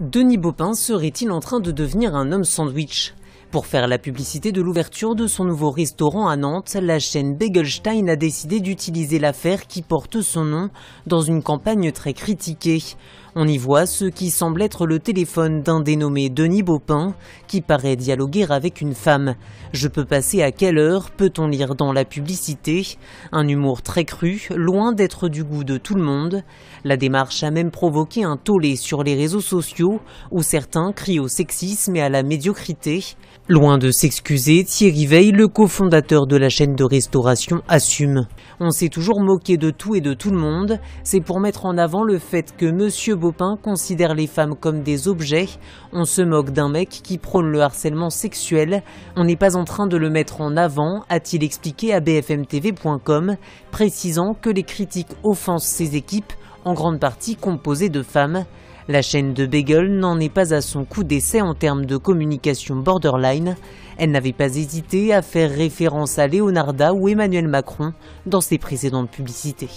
Denis Baupin serait-il en train de devenir un homme sandwich pour faire la publicité de l'ouverture de son nouveau restaurant à Nantes, la chaîne Begelstein a décidé d'utiliser l'affaire qui porte son nom dans une campagne très critiquée. On y voit ce qui semble être le téléphone d'un dénommé Denis Baupin, qui paraît dialoguer avec une femme. Je peux passer à quelle heure peut-on lire dans la publicité Un humour très cru, loin d'être du goût de tout le monde. La démarche a même provoqué un tollé sur les réseaux sociaux, où certains crient au sexisme et à la médiocrité. Loin de s'excuser, Thierry Veil, le cofondateur de la chaîne de restauration, assume. On s'est toujours moqué de tout et de tout le monde. C'est pour mettre en avant le fait que Monsieur Bopin considère les femmes comme des objets. On se moque d'un mec qui prône le harcèlement sexuel. On n'est pas en train de le mettre en avant, a-t-il expliqué à bfmtv.com, précisant que les critiques offensent ses équipes, en grande partie composées de femmes. La chaîne de Beagle n'en est pas à son coup d'essai en termes de communication borderline. Elle n'avait pas hésité à faire référence à Leonarda ou Emmanuel Macron dans ses précédentes publicités.